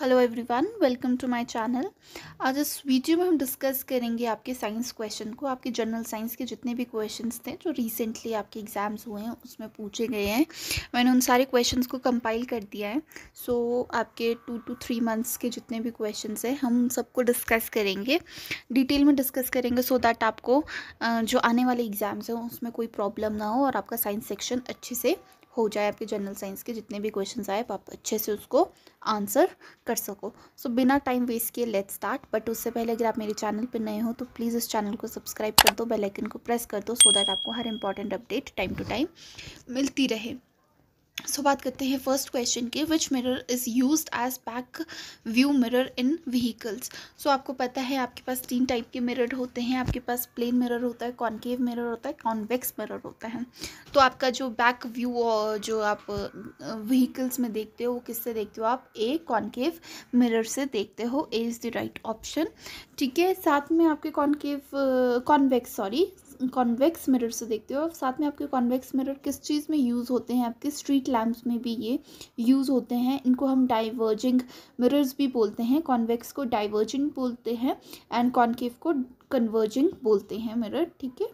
Hello everyone welcome to my channel आज इस video में हम डिस्कस करेंगे आपके साइंस क्वेश्चन को आपके जनरल साइंस के जितने भी क्वेश्चंस थे जो रिसेंटली आपके एग्ज़ाम्स हुए हैं उसमें पूछे गए हैं मैंने उन सारे क्वेश्चंस को कंपाइल कर दिया है सो so, आपके टू टू थ्री मंथ्स के जितने भी क्वेश्चन हैं हम सबको डिस्कस करेंगे डिटेल में डिस्कस करेंगे सो so दैट आपको जो आने वाले एग्ज़ाम्स हैं उसमें कोई प्रॉब्लम ना हो और आपका साइंस सेक्शन अच्छे से हो जाए आपके जनरल साइंस के जितने भी क्वेश्चन आए आप अच्छे से उसको आंसर कर सको सो so, बिना टाइम वेस्ट किए लेट स्टार्ट बट उससे पहले अगर आप मेरे चैनल पर नए हो तो प्लीज़ इस चैनल को सब्सक्राइब कर दो बेलाइकन को प्रेस कर दो सो so दैट आपको हर important update time to time मिलती रहे सो बात करते हैं फर्स्ट क्वेश्चन की which mirror is use as back view mirror in vehicles so आपको पता है आपके पास तीन टाइप के मिरर होते हैं आपके पास प्लेन मिरर होता है कॉन्केव मिरर होता है कॉन्वेक्स मिरर होता है तो आपका जो बैक व्यू जो आप व्हीकल्स में देखते हो वो किससे देखते हो आप ए कॉन्केव मिरर से देखते हो A is the right option ठीक है साथ में आपके concave convex sorry convex mirror से देखते हो और साथ में आपके कॉन्वेक्स मिरर किस चीज़ में यूज़ होते हैं आपके स्ट्रीट लैम्प्स में भी ये यूज़ होते हैं इनको हम डाइवर्जिंग मिरर्स भी बोलते हैं कॉन्वेक्स को डाइवर्जिंग बोलते हैं एंड कॉन्केव को कन्वर्जिंग बोलते हैं मिरर ठीक है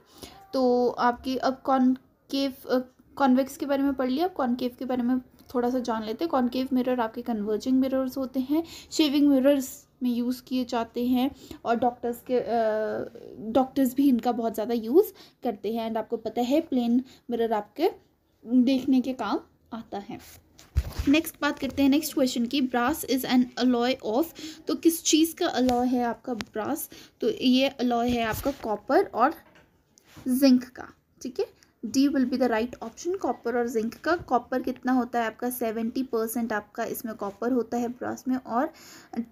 तो आपके अब कॉन्केव कॉन्वेक्स के बारे में पढ़ लिया अब कॉन्केव के बारे में थोड़ा सा जान लेते हैं कॉन्केव मिरर आपके कन्वर्जिंग मिरर्स होते हैं शेविंग मिरर्स में यूज़ किए जाते हैं और डॉक्टर्स के डॉक्टर्स भी इनका बहुत ज़्यादा यूज़ करते हैं एंड आपको पता है प्लेन मिरर आपके देखने के काम आता है नेक्स्ट बात करते हैं नेक्स्ट क्वेश्चन की brass is an alloy of तो किस चीज़ का अलॉय है आपका ब्रास तो ये अलॉय है आपका कॉपर और जिंक का ठीक है D will be the right option copper और जिंक का कॉपर कितना होता है आपका सेवेंटी परसेंट आपका इसमें कॉपर होता है ब्रॉस में और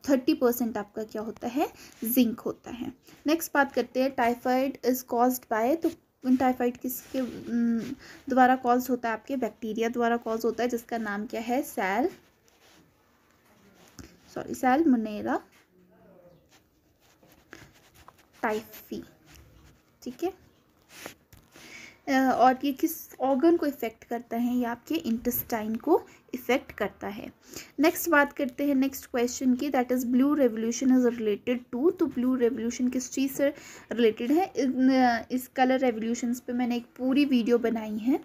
थर्टी परसेंट आपका क्या होता है जिंक होता है नेक्स्ट बात करते हैं टाइफाइड इज कॉज बाय तो टाइफाइड किसके द्वारा कॉज होता है आपके बैक्टीरिया द्वारा कॉज होता है जिसका नाम क्या है sal sorry salmonella typhi ठीक है और ये किस ऑर्गन को इफ़ेक्ट करता है या आपके इंटेस्टाइन को इफ़ेक्ट करता है नेक्स्ट बात करते हैं नेक्स्ट क्वेश्चन की that is blue revolution is related to तो ब्लू रेवोल्यूशन किस चीज़ से रिलेटेड है इस कलर रेवोल्यूशन पे मैंने एक पूरी वीडियो बनाई है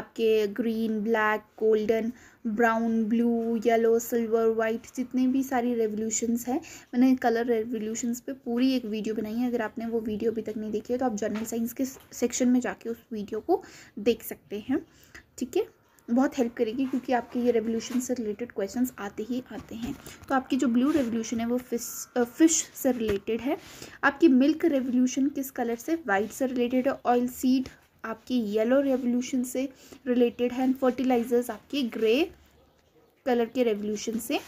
आपके green black golden brown blue yellow silver white जितने भी सारी रेवोल्यूशंस हैं मैंने कलर रेवोल्यूशंस पे पूरी एक वीडियो बनाई है अगर आपने वो वीडियो अभी तक नहीं देखी है तो आप जर्नल साइंस के सेक्शन में जाके उस वीडियो को देख सकते हैं ठीक है बहुत हेल्प करेगी क्योंकि आपके ये रेवोल्यूशन से रिलेटेड क्वेश्चन आते ही आते हैं तो आपकी जो ब्लू रेवोल्यूशन है वो फिश फिश से रिलेटेड है आपकी मिल्क रेवोल्यूशन किस कलर से वाइट से रिलेटेड है ऑयल सीड आपकी येलो रेवोल्यूशन से रिलेटेड है एंड फर्टिलाइजर्स आपके ग्रे कलर के रेवोल्यूशन से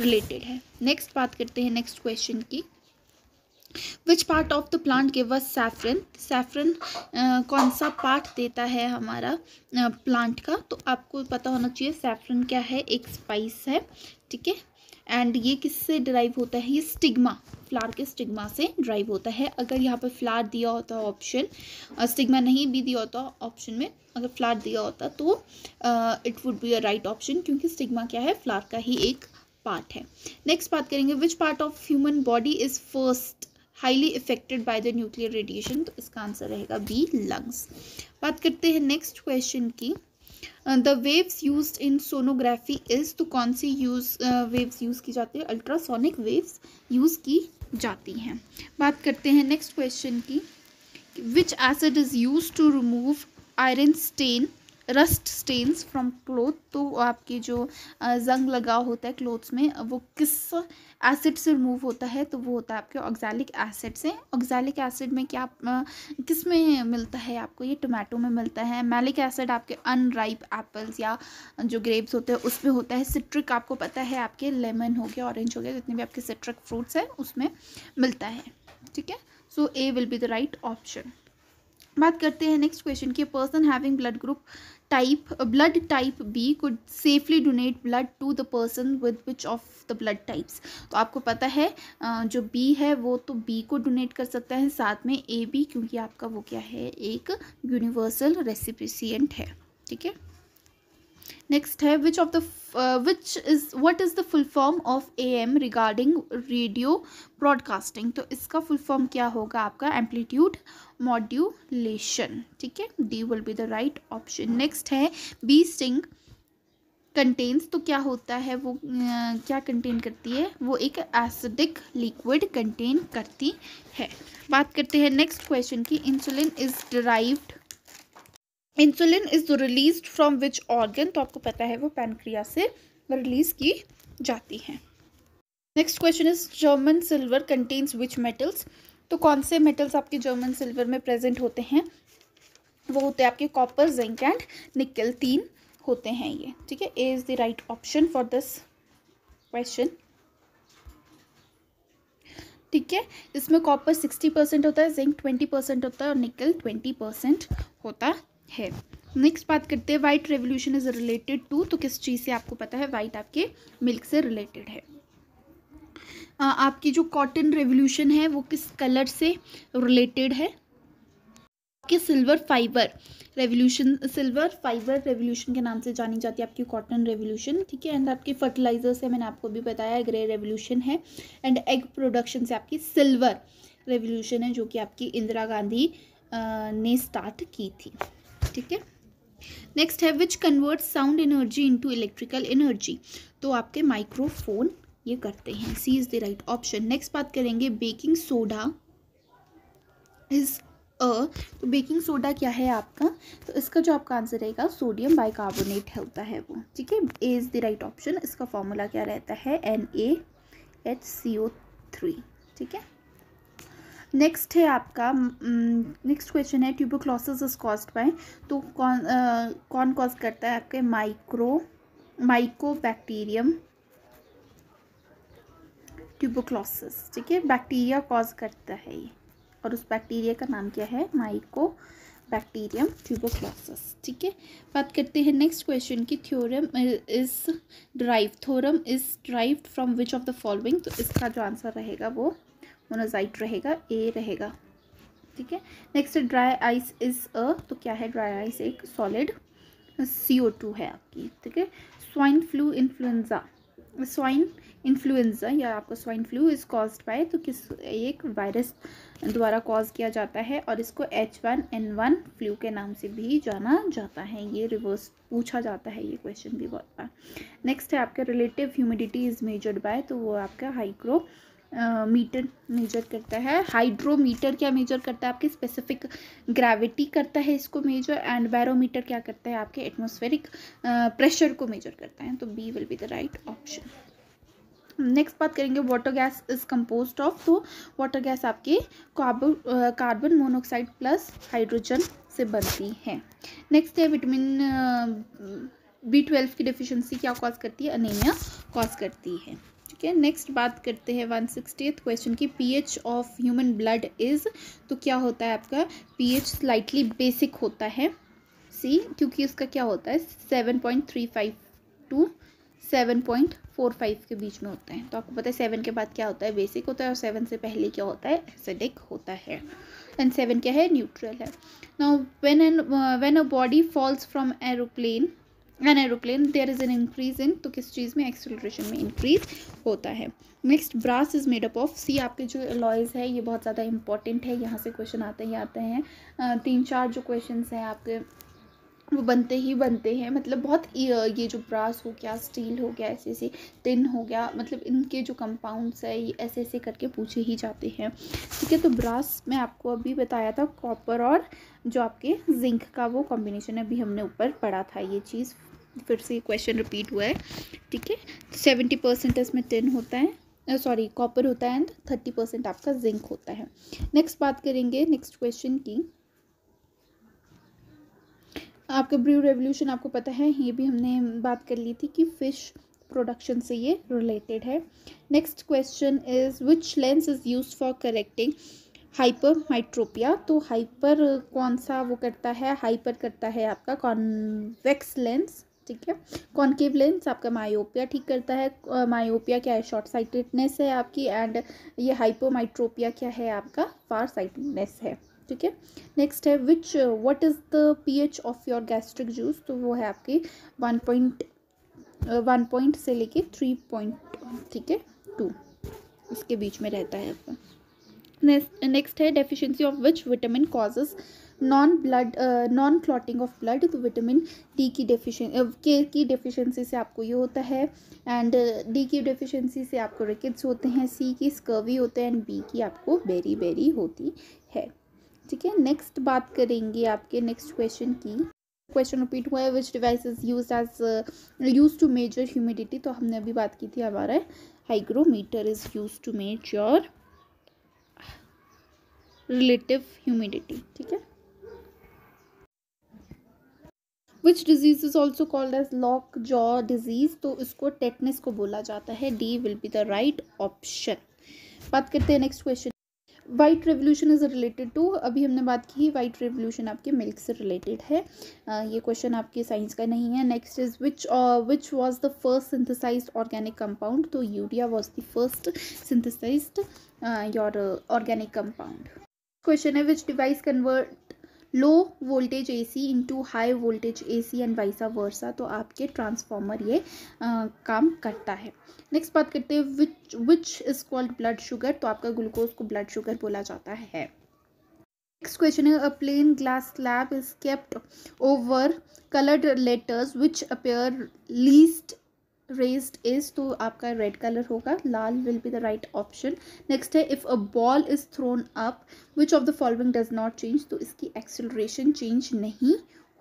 रिलेटेड है नेक्स्ट बात करते हैं नेक्स्ट क्वेश्चन की which part of the plant give us saffron saffron कौन सा पार्ट देता है हमारा प्लांट uh, का तो आपको पता होना चाहिए सैफरन क्या है एक स्पाइस है ठीक है एंड ये किससे ड्राइव होता है ये स्टिग्मा फ्लावर के स्टिग्मा से ड्राइव होता है अगर यहाँ पर फ्लावर दिया होता ऑप्शन स्टिग्मा नहीं भी दिया होता ऑप्शन में अगर फ्लावर दिया होता तो it would be a right option क्योंकि स्टिग्मा क्या है फ्लावर का ही एक पार्ट है नेक्स्ट बात करेंगे which part of human body is first highly affected by the nuclear radiation तो इसका आंसर रहेगा बी लंग्स बात करते हैं नेक्स्ट क्वेश्चन की the waves use in sonography is तो कौन सी यूज वेव्स यूज़ की जाती है अल्ट्रासोनिक वेव्स यूज़ की जाती हैं बात करते हैं नेक्स्ट क्वेश्चन की which acid is use to remove iron stain rust stains from cloth तो आपके जो जंग लगा होता है क्लोथ्स में वो किस एसिड से रिमूव होता है तो वो होता है आपके ऑक्जैलिक एसिड से ऑक्जैलिक एसिड में क्या किस में मिलता है आपको ये टोमेटो में मिलता है मैलिक एसिड आपके अनराइप एप्पल्स या जो ग्रेप्स होते हैं उसमें होता है सिट्रिक आपको पता है आपके लेमन हो गया ऑरेंज हो गया जितने भी आपके सिट्रिक फ्रूट्स हैं उसमें मिलता है ठीक है so A will be the right option बात करते हैं नेक्स्ट क्वेश्चन की person having blood group type blood type B B safely donate blood to the person with which of the blood types तो आपको पता है जो बी है वो तो बी को डोनेट कर सकता है साथ में ए बी क्योंकि आपका वो क्या है एक यूनिवर्सल रेसिपिशियंट है ठीक है नेक्स्ट है which of the which is what is the full form of A M regarding radio broadcasting तो इसका फुल फॉर्म क्या होगा आपका एम्पलीट्यूड मॉड्यूलेशन ठीक है D will be the right option next है बी स्टिंग कंटेन्स तो क्या होता है वो क्या कंटेन करती है वो एक एसिडिक लिक्विड कंटेन करती है बात करते हैं नेक्स्ट क्वेश्चन की insulin is derived insulin is release from which organ तो आपको पता है वो पैनक्रिया से रिलीज की जाती है next question is German silver contains which metals तो कौन से मेटल्स आपके जर्मन सिल्वर में प्रेजेंट होते हैं वो होते हैं आपके कॉपर जिंक एंड निकल तीन होते हैं ये ठीक है A is the right option for this question ठीक है इसमें कॉपर सिक्सटी परसेंट होता है जिंक ट्वेंटी परसेंट होता है और निकल ट्वेंटी परसेंट होता है नेक्स्ट बात करते हैं white revolution is related to तो किस चीज़ से आपको पता है वाइट आपके मिल्क से रिलेटेड है आपकी जो कॉटन रेवोल्यूशन है वो किस कलर से रिलेटेड है आपके silver fibre revolution silver fibre revolution के नाम से जानी जाती है आपकी कॉटन रेवोल्यूशन ठीक है एंड आपके फर्टिलाइजर से मैंने आपको भी बताया ग्रे रेवोल्यूशन है एंड एग प्रोडक्शन से आपकी सिल्वर रेवोल्यूशन है जो कि आपकी इंदिरा गांधी ने स्टार्ट की थी ठीक है नेक्स्ट है which convert sound energy into electrical energy तो आपके माइक्रोफोन ये करते हैं C is the right option next बात करेंगे बेकिंग सोडा इज़ अ तो बेकिंग सोडा क्या है आपका तो इसका जो आपका आंसर रहेगा सोडियम बाइकार्बोनेट होता है वो ठीक है A is the right option इसका फॉर्मूला क्या रहता है N A H C O three ठीक है नेक्स्ट है आपका नेक्स्ट हम्म, क्वेश्चन है ट्यूबोक्लोसिस इज कॉस्ट बाय तो कौन आ, कौन कॉज करता है आपके माइक्रो माइको बैक्टीरियम ट्यूबोक्लोसिस ठीक है बैक्टीरिया कॉज करता है ये और उस बैक्टीरिया का नाम क्या है माइको बैक्टीरियम ट्यूबोक्लोसिस ठीक है बात करते हैं नेक्स्ट क्वेश्चन की theorem is derive theorem is derive from which of the following तो इसका जो आंसर रहेगा वो मोनोजाइट रहेगा ए रहेगा ठीक है next dry ice is a तो क्या है ड्राई आइस एक सॉलिड सी ओ टू है आपकी ठीक है swine flu influenza swine influenza या आपको swine flu is cause by तो किस एक वायरस द्वारा कॉज किया जाता है और इसको H one N one flu के नाम से भी जाना जाता है ये रिवर्स पूछा जाता है ये क्वेश्चन भी बहुत बार नेक्स्ट है आपका relative humidity is measured by तो वो आपका हाइक्रो मीटर मेजर करता है हाइड्रोमीटर क्या मेजर करता है आपके स्पेसिफिक ग्रेविटी करता है इसको मेजर एंड बैरोमीटर क्या करता है आपके एटमोस्फेरिक प्रेशर को मेजर करता है तो B will be the right option next बात करेंगे water gas is compose of तो वाटर गैस आपके carbon carbon monoxide plus hydrogen से बनती है नेक्स्ट है विटामिन बी ट्वेल्व की डिफिशेंसी क्या कॉज करती है अनिमिया कॉज करती है ठीक है नेक्स्ट बात करते हैं वन सिक्सटी क्वेश्चन की pH of human blood is तो क्या होता है आपका पीएच स्लाइटली बेसिक होता है सी क्योंकि उसका क्या होता है seven point three five to seven point four five के बीच में होता है तो आपको पता है सेवन के बाद क्या होता है बेसिक होता है और सेवन से पहले क्या होता है एसिडिक होता है एंड सेवन क्या है न्यूट्रल है now when an when a body falls from aeroplane an aeroplane there is an increase in तो किस चीज़ में एक्सेलरेशन में इंक्रीज होता है next brass is made up of सी आपके जो एलॉयज़ है ये बहुत ज़्यादा इंपॉर्टेंट है यहाँ से क्वेश्चन आते ही आते हैं uh, तीन चार जो क्वेश्चन हैं आपके वो बनते ही बनते हैं मतलब बहुत ये जो ब्रास हो गया स्टील हो गया ऐसे ऐसे टिन हो गया मतलब इनके जो कंपाउंड्स है ये ऐसे ऐसे करके पूछे ही जाते हैं ठीक है तो ब्रास मैं आपको अभी बताया था कॉपर और जो आपके जिंक का वो कॉम्बिनेशन अभी हमने ऊपर पढ़ा था ये चीज़ फिर से क्वेश्चन रिपीट हुआ है ठीक है सेवेंटी परसेंट इसमें टिन होता है सॉरी कॉपर होता है एंड थर्टी परसेंट आपका जिंक होता है नेक्स्ट बात करेंगे नेक्स्ट क्वेश्चन की आपका ब्रू रेवोल्यूशन आपको पता है ये भी हमने बात कर ली थी कि फ़िश प्रोडक्शन से ये रिलेटेड है next question is which lens is use for correcting hypermetropia तो हाइपर कौन सा वो करता है हाइपर करता है आपका कॉन्वेक्स लेंस ठीक है कॉन्केव लेंस आपका मायोपिया ठीक करता है मायोपिया क्या है शॉर्ट साइटेडनेस है आपकी एंड ये हाइपोमाइट्रोपिया क्या है आपका फार साइटेडनेस है ठीक है नेक्स्ट है which what is the pH of your gastric juice तो वो है आपकी वन पॉइंट वन पॉइंट से लेके थ्री पॉइंट ठीक है टू उसके बीच में रहता है आपका नेक्स्ट है deficiency of which vitamin causes non blood non clotting of blood तो विटामिन डी की डेफिशिएं के uh, की डेफिशिएंसी से आपको ये होता है एंड डी uh, की डेफिशिएंसी से आपको रिकेट्स होते हैं सी की स्कर्वी होते हैं एंड बी की आपको बेरी बेरी होती है ठीक है नेक्स्ट बात करेंगे आपके नेक्स्ट क्वेश्चन की क्वेश्चन रिपीट हुआ है which device is use as use to measure humidity तो हमने अभी बात की थी हमारा hygrometer is use to measure relative humidity ठीक है which disease is also called as lock jaw disease तो इसको टेटनेस को बोला जाता है D will be the right option बात करते हैं next question white revolution is related to अभी हमने बात की वाइट रेवोल्यूशन आपके मिल्क से रिलेटेड है uh, ये क्वेश्चन आपके साइंस का नहीं है next is which which was the first synthesize organic compound तो urea was the first synthesize your organic compound question है which device convert low voltage AC into high voltage AC and vice versa तो आपके transformer ये आ, काम करता है next बात करते हैं which which is called blood sugar तो आपका ग्लूकोज को ब्लड शुगर बोला जाता है नेक्स्ट क्वेश्चन है a plane glass slab is kept over coloured letters which appear least raised is तो आपका रेड कलर होगा लाल will be the right option next है if a ball is thrown up which of the following does not change तो इसकी acceleration change नहीं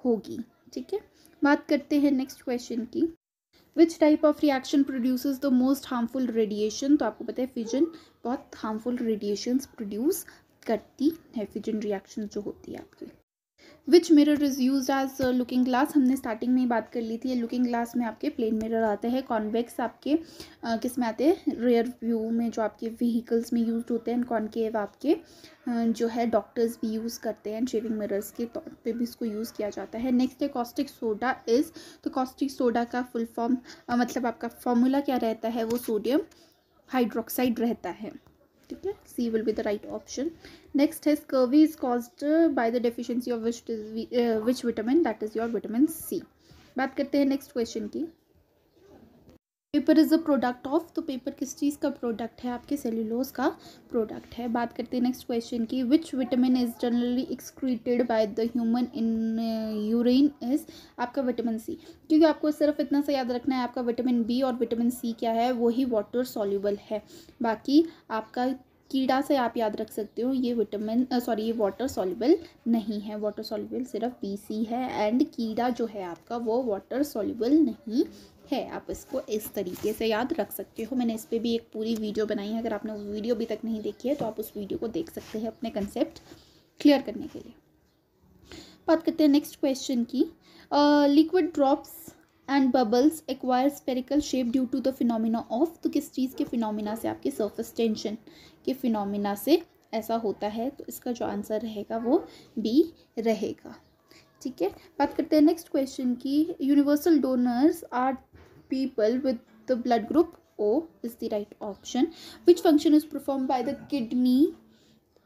होगी ठीक है बात करते हैं नेक्स्ट क्वेश्चन की which type of reaction produces the most harmful radiation तो आपको पता है फिजन बहुत हार्मफुल रेडिएशंस प्रोड्यूस करती है फिजन रिएक्शन जो होती है आपकी which mirror is use as looking glass हमने स्टार्टिंग में ही बात कर ली थी लुकिंग ग्लास में आपके प्लेन मिरर आते हैं कॉन्वेक्स आपके uh, किस में आते हैं रेयर व्यू में जो आपके व्हीकल्स में यूज होते हैं कॉन्केव आपके uh, जो है डॉक्टर्स भी यूज़ करते हैं शेविंग मिरर्स के तौर पे भी इसको यूज़ किया जाता है नेक्स्ट है कॉस्टिक सोडा इज़ तो कॉस्टिक सोडा का फुल फॉर्म uh, मतलब आपका फॉर्मूला क्या रहता है वो सोडियम हाइड्रोक्साइड रहता है ठीक है C will be the right option next है scurvy is caused by the deficiency of which which vitamin that is your vitamin C बात करते हैं नेक्स्ट क्वेश्चन की paper is a product of तो पेपर किस चीज़ का प्रोडक्ट है आपके सेल्यूलोज का प्रोडक्ट है बात करते हैं नेक्स्ट क्वेश्चन की which vitamin is generally excreted by the human in urine is आपका विटामिन सी क्योंकि आपको सिर्फ इतना सा याद रखना है आपका विटामिन बी और विटामिन सी क्या है वही वाटर सॉल्यूबल है बाकी आपका कीड़ा से आप याद रख सकते हो ये विटामिन सॉरी ये वाटर सॉल्यूबल नहीं है वाटर सॉल्यूबल सिर्फ बी सी है एंड कीड़ा जो है आपका वो वाटर सॉल्यूबल नहीं है आप इसको इस तरीके से याद रख सकते हो मैंने इस पर भी एक पूरी वीडियो बनाई है अगर आपने वो वीडियो अभी तक नहीं देखी है तो आप उस वीडियो को देख सकते हैं अपने कंसेप्ट क्लियर करने के लिए बात करते हैं नेक्स्ट क्वेश्चन की liquid drops and bubbles acquire spherical shape due to the phenomena of तो किस चीज़ के फिनोमिना से आपके सर्फेस टेंशन के फिनोमिना से ऐसा होता है तो इसका जो आंसर रहेगा वो बी रहेगा ठीक है बात करते हैं नेक्स्ट क्वेश्चन की universal donors are people with the blood group O is the right option. Which function is performed by the kidney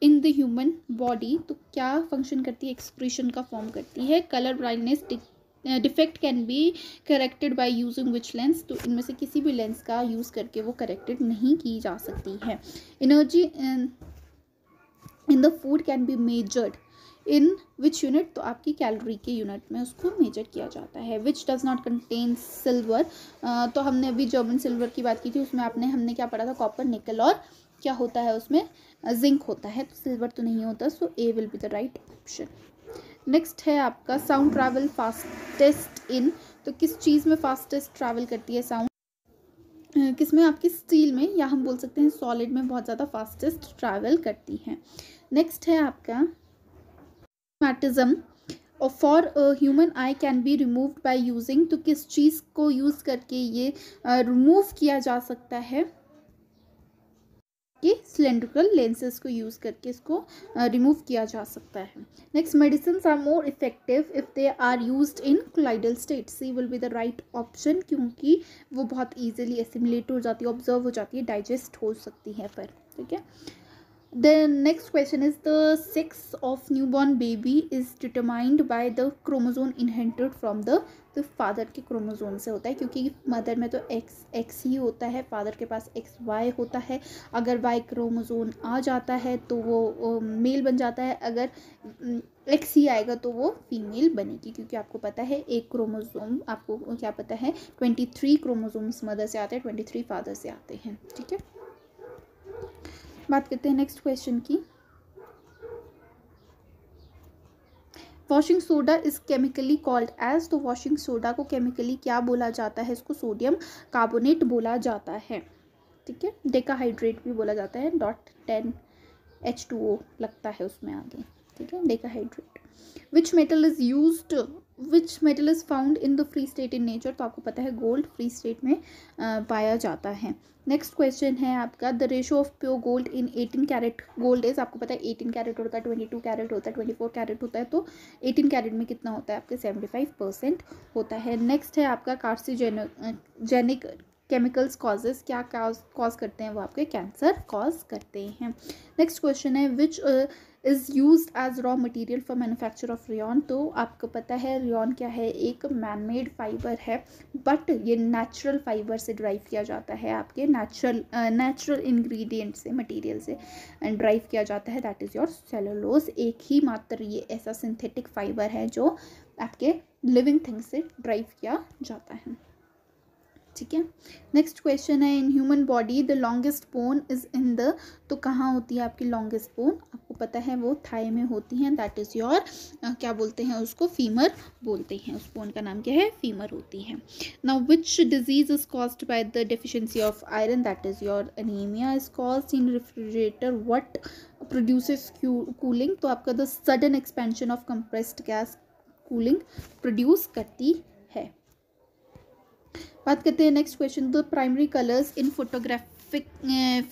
in the human body तो क्या फंक्शन करती है एक्सक्रीशन का फॉर्म करती है colour brightness defect can be corrected by using which lens तो इनमें से किसी भी लेंस का यूज़ करके वो करेक्टेड नहीं की जा सकती है energy in the food can be measured in which unit तो आपकी कैलोरी के यूनिट में उसको मेजर किया जाता है which does not contain silver तो हमने अभी जर्मन सिल्वर की बात की थी उसमें आपने हमने क्या पढ़ा था कॉपर निकल और क्या होता है उसमें जिंक होता है तो सिल्वर तो नहीं होता so A will be the right option next है आपका साउंड ट्रैवल फास्टेस्ट इन तो किस चीज़ में फास्टेस्ट ट्रैवल करती है साउंड किस में आपकी स्टील में या हम बोल सकते हैं सॉलिड में बहुत ज़्यादा फास्टेस्ट ट्रैवल करती हैं नेक्स्ट है आपका astigmatism for human eye can be removed by using तो किस चीज़ को यूज़ करके ये रिमूव uh, किया जा सकता है कि सिलेंड्रिकल लेंसेज को यूज़ करके इसको रिमूव uh, किया जा सकता है next medicine are more effective if they are use in colloidal state C will be the right option क्योंकि वो बहुत ईजिली एसिमुलेट हो जाती है ऑब्जर्व हो जाती है डाइजेस्ट हो सकती है पर ठीक है The next question is the sex of newborn baby is determined by the chromosome inherited from the तो फादर के क्रोमोज़ोम से होता है क्योंकि मदर में तो एक्स एक्स ही होता है फादर के पास एक्स वाई होता है अगर वाई क्रोमोज़ोम आ जाता है तो वो मेल बन जाता है अगर एक्स ही आएगा तो वो फीमेल बनेगी क्योंकि आपको पता है एक क्रोमोज़ोम आपको क्या पता है ट्वेंटी थ्री क्रोमोज़ोम्स मदर से आते हैं ट्वेंटी थ्री फादर से आते हैं ठीक है बात करते हैं नेक्स्ट क्वेश्चन की washing soda is chemically called as तो वॉशिंग सोडा को केमिकली क्या बोला जाता है इसको सोडियम कार्बोनेट बोला जाता है ठीक है डेकाहाइड्रेट भी बोला जाता है dot ten H two O लगता है उसमें आगे ठीक है decahydrate which metal is use which metal is found in the free state in nature तो आपको पता है गोल्ड फ्री स्टेट में आ, पाया जाता है नेक्स्ट क्वेश्चन है आपका the ratio of pure gold in eighteen carat gold is आपको पता है एटीन कैरेट होता है ट्वेंटी टू कैरेट होता है ट्वेंटी फोर कैरेट होता है तो एटीन कैरेट में कितना होता है आपके सेवेंटी फाइव परसेंट होता है नेक्स्ट है आपका कार्सिजेनो जेनिक केमिकल्स कॉजेस क्या कॉज करते हैं वो आपके कैंसर कॉज करते हैं नेक्स्ट क्वेश्चन है which is use as raw material for manufacture of rayon तो आपको पता है रियॉन क्या है एक मैनमेड फाइबर है बट ये नेचुरल फाइबर से ड्राइव किया जाता है आपके नेचुरल नेचुरल इन्ग्रीडियंट से मटीरियल से ड्राइव किया जाता है दैट इज़ योर सेलोलोज एक ही मात्र ये ऐसा सिंथेटिक फाइबर है जो आपके लिविंग थिंग से ड्राइव किया जाता है ठीक है नेक्स्ट क्वेश्चन है in human body the longest bone is in the तो कहाँ होती है आपकी लॉन्गेस्ट बोन आपको पता है वो थाई में होती हैं दैट इज़ योर क्या बोलते हैं उसको फीमर बोलते हैं उस बोन का नाम क्या है फीमर होती है now which disease is caused by the deficiency of iron that is your anaemia is cause in refrigerator what produce cooling तो आपका the sudden expansion of compressed gas cooling produce करती बात करते हैं next question the primary colours in photographic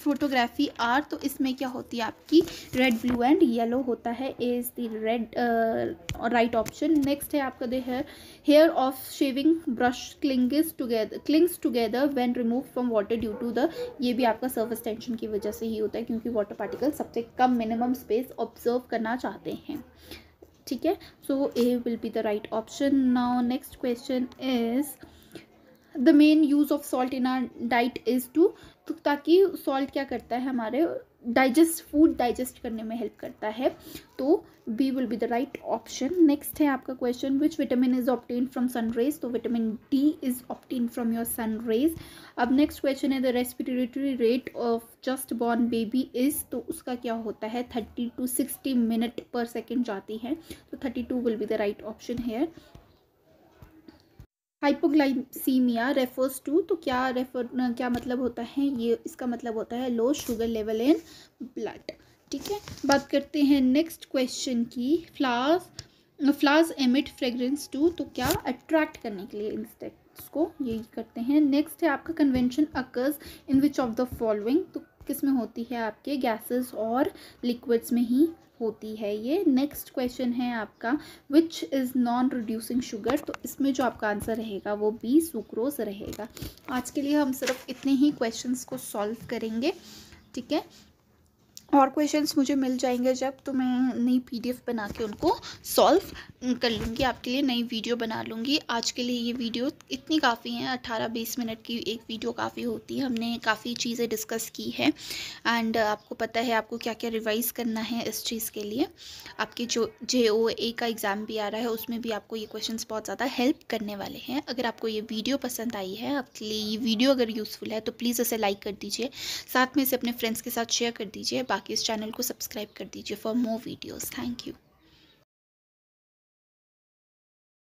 photography are तो इसमें क्या होती है आपकी रेड ब्लू एंड येलो होता है is the red right option next है आपका the hair hair of shaving brush clings together clings together when remove from water due to the ये भी आपका सर्विस टेंशन की वजह से ही होता है क्योंकि वाटर पार्टिकल सबसे कम मिनिमम स्पेस ऑब्जर्व करना चाहते हैं ठीक है so A will be the right option now next question is the main use of salt in our diet is to ताकि सॉल्ट क्या करता है हमारे डाइजेस्ट फूड डाइजेस्ट करने में हेल्प करता है तो B will be the right option next है आपका question which vitamin is obtain from rays तो vitamin D is obtain from your rays अब नेक्स्ट क्वेश्चन है the respiratory rate of just born baby is तो उसका क्या होता है थर्टी टू सिक्सटी मिनट पर सेकेंड जाती है तो thirty two will be the right option here hypoglycaemia refers to तो क्या रेफर क्या मतलब होता है ये इसका मतलब होता है low sugar level in blood ठीक है बात करते हैं नेक्स्ट क्वेश्चन की फ्लास फ्लास एमिट फ्रेगरेंस टू तो क्या अट्रैक्ट करने के लिए इंसेक्ट्स को यही करते हैं नेक्स्ट है आपका convection occurs in which of the following तो किस में होती है आपके गैसेस और लिक्विड्स में ही होती है ये नेक्स्ट क्वेश्चन है आपका which is non reducing sugar तो इसमें जो आपका आंसर रहेगा वो बी सुक्रोज रहेगा आज के लिए हम सिर्फ इतने ही क्वेश्चंस को सॉल्व करेंगे ठीक है और क्वेश्चंस मुझे मिल जाएंगे जब तो मैं नई पीडीएफ बना के उनको सॉल्व कर लूँगी आपके लिए नई वीडियो बना लूँगी आज के लिए ये वीडियो इतनी काफ़ी है अट्ठारह बीस मिनट की एक वीडियो काफ़ी होती है हमने काफ़ी चीज़ें डिस्कस की है एंड आपको पता है आपको क्या क्या रिवाइज़ करना है इस चीज़ के लिए आपके जो जे ओ ए का एग्ज़ाम भी आ रहा है उसमें भी आपको ये क्वेश्चन बहुत ज़्यादा हेल्प करने वाले हैं अगर आपको ये वीडियो पसंद आई है आपके लिए ये वीडियो अगर यूज़फुल है तो प्लीज़ इसे लाइक कर दीजिए साथ में इसे अपने फ्रेंड्स के साथ शेयर कर दीजिए बाकी इस चैनल को सब्सक्राइब कर दीजिए for more videos thank you